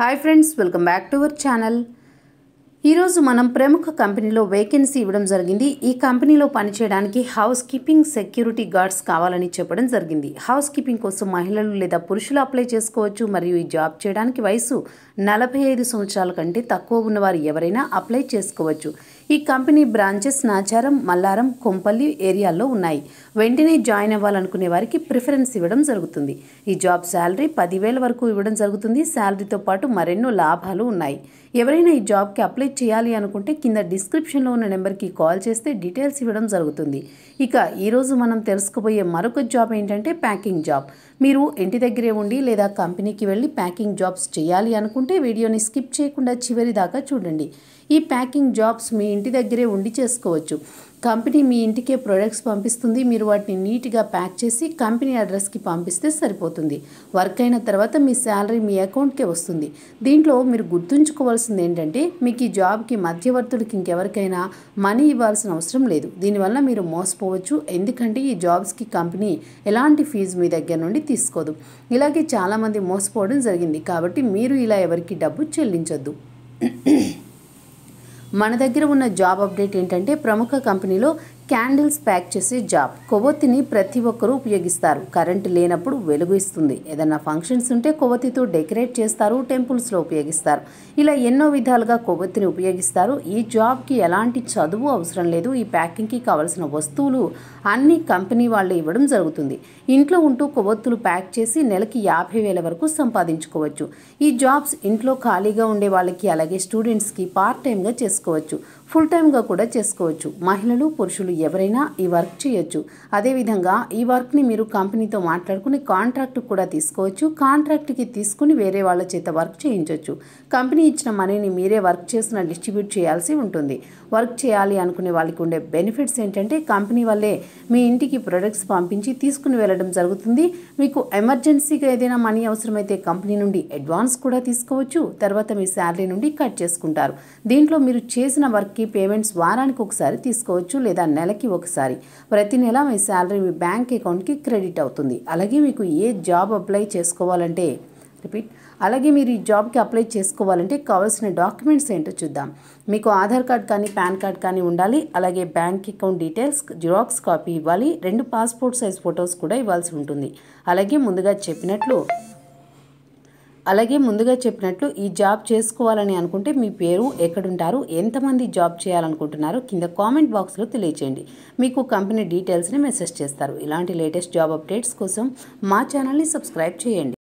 hi friends welcome back to our channel ఈరోజు మనం ప్రముఖ కంపెనీలో వేకెన్సీ ఇవ్వడం జరిగింది ఈ కంపెనీలో పనిచేయడానికి హౌస్ కీపింగ్ సెక్యూరిటీ గార్డ్స్ కావాలని చెప్పడం జరిగింది హౌస్ కీపింగ్ కోసం మహిళలు లేదా పురుషులు అప్లై చేసుకోవచ్చు మరియు ఈ జాబ్ చేయడానికి వయసు నలభై ఐదు సంవత్సరాల కంటే తక్కువ ఉన్నవారు ఎవరైనా అప్లై చేసుకోవచ్చు ఈ కంపెనీ బ్రాంచెస్ నాచారం మల్లారం కొంపల్లి ఏరియాల్లో ఉన్నాయి వెంటనే జాయిన్ అవ్వాలనుకునే వారికి ప్రిఫరెన్స్ ఇవ్వడం జరుగుతుంది ఈ జాబ్ శాలరీ పదివేల వరకు ఇవ్వడం జరుగుతుంది శాలరీతో పాటు మరెన్నో లాభాలు ఉన్నాయి ఎవరైనా ఈ జాబ్కి అప్లై చేయాలి అనుకుంటే కింద డిస్క్రిప్షన్లో ఉన్న నెంబర్కి కాల్ చేస్తే డీటెయిల్స్ ఇవ్వడం జరుగుతుంది ఇక ఈరోజు మనం తెలుసుకుపోయే మరొక జాబ్ ఏంటంటే ప్యాకింగ్ జాబ్ మీరు ఇంటి దగ్గరే ఉండి లేదా కంపెనీకి వెళ్ళి ప్యాకింగ్ జాబ్స్ చేయాలి అనుకుంటే వీడియోని స్కిప్ చేయకుండా చివరి దాకా చూడండి ఈ ప్యాకింగ్ జాబ్స్ మీ ఇంటి దగ్గరే ఉండి చేసుకోవచ్చు కంపెనీ మీ ఇంటికే ప్రొడక్ట్స్ పంపిస్తుంది మీరు వాటిని నీట్గా ప్యాక్ చేసి కంపెనీ అడ్రస్కి పంపిస్తే సరిపోతుంది వర్క్ అయిన తర్వాత మీ శాలరీ మీ అకౌంట్కే వస్తుంది దీంట్లో మీరు గుర్తుంచుకోవాల్సింది ఏంటంటే మీకు ఈ జాబ్కి మధ్యవర్తుడికి ఇంకెవరికైనా మనీ ఇవ్వాల్సిన అవసరం లేదు దీనివల్ల మీరు మోసపోవచ్చు ఎందుకంటే ఈ జాబ్స్కి కంపెనీ ఎలాంటి ఫీజు మీ దగ్గర నుండి తీసుకోదు ఇలాగే చాలామంది మోసపోవడం జరిగింది కాబట్టి మీరు ఇలా ఎవరికి డబ్బు చెల్లించొద్దు మన దగ్గర ఉన్న జాబ్ అప్డేట్ ఏంటంటే ప్రముఖ కంపెనీలో క్యాండిల్స్ ప్యాక్ చేసే జాబ్ కొవ్వొత్తిని ప్రతి ఒక్కరూ ఉపయోగిస్తారు కరెంటు లేనప్పుడు వెలుగు ఇస్తుంది ఏదైనా ఫంక్షన్స్ ఉంటే కొవ్వొత్తితో డెకరేట్ చేస్తారు టెంపుల్స్లో ఉపయోగిస్తారు ఇలా ఎన్నో విధాలుగా కొవ్వొత్తిని ఉపయోగిస్తారు ఈ జాబ్కి ఎలాంటి చదువు అవసరం లేదు ఈ ప్యాకింగ్కి కావలసిన వస్తువులు అన్ని కంపెనీ వాళ్ళే ఇవ్వడం జరుగుతుంది ఇంట్లో ఉంటూ కొవ్వొత్తులు ప్యాక్ చేసి నెలకి యాభై వేల వరకు సంపాదించుకోవచ్చు ఈ జాబ్స్ ఇంట్లో ఖాళీగా ఉండే వాళ్ళకి అలాగే స్టూడెంట్స్కి పార్ట్ టైంగా చేసుకోవచ్చు ఫుల్ టైంగా కూడా చేసుకోవచ్చు మహిళలు పురుషులు ఎవరైనా ఈ వర్క్ చేయొచ్చు అదేవిధంగా ఈ వర్క్ని మీరు కంపెనీతో మాట్లాడుకుని కాంట్రాక్ట్ కూడా తీసుకోవచ్చు కాంట్రాక్ట్కి తీసుకుని వేరే వాళ్ళ చేత వర్క్ చేయించవచ్చు కంపెనీ ఇచ్చిన మనీని మీరే వర్క్ చేసిన డిస్ట్రిబ్యూట్ చేయాల్సి ఉంటుంది వర్క్ చేయాలి అనుకునే వాళ్ళకి ఉండే బెనిఫిట్స్ ఏంటంటే కంపెనీ వల్లే మీ ఇంటికి ప్రొడక్ట్స్ పంపించి తీసుకుని వెళ్ళడం జరుగుతుంది మీకు ఎమర్జెన్సీగా ఏదైనా మనీ అవసరమైతే కంపెనీ నుండి అడ్వాన్స్ కూడా తీసుకోవచ్చు తర్వాత మీ శాలరీ నుండి కట్ చేసుకుంటారు దీంట్లో మీరు చేసిన వర్క్కి పేమెంట్స్ వారానికి ఒకసారి తీసుకోవచ్చు లేదా నెల నెలకి ఒకసారి ప్రతి నెల మీ శాలరీ మీ బ్యాంక్ అకౌంట్కి క్రెడిట్ అవుతుంది అలాగే మీకు ఏ జాబ్ అప్లై చేసుకోవాలంటే రిపీట్ అలాగే మీరు ఈ జాబ్కి అప్లై చేసుకోవాలంటే కావాల్సిన డాక్యుమెంట్స్ ఏంటో చూద్దాం మీకు ఆధార్ కార్డ్ కానీ పాన్ కార్డ్ కానీ ఉండాలి అలాగే bank account details xerox copy ఇవ్వాలి రెండు పాస్పోర్ట్ సైజ్ ఫొటోస్ కూడా ఇవ్వాల్సి ఉంటుంది అలాగే ముందుగా చెప్పినట్లు అలాగే ముందుగా చెప్పినట్లు ఈ జాబ్ చేసుకోవాలని అనుకుంటే మీ పేరు ఎక్కడుంటారు ఎంతమంది జాబ్ చేయాలనుకుంటున్నారో కింద కామెంట్ బాక్స్లో తెలియచేయండి మీకు కంపెనీ డీటెయిల్స్ని మెసేజ్ చేస్తారు ఇలాంటి లేటెస్ట్ జాబ్ అప్డేట్స్ కోసం మా ఛానల్ని సబ్స్క్రైబ్ చేయండి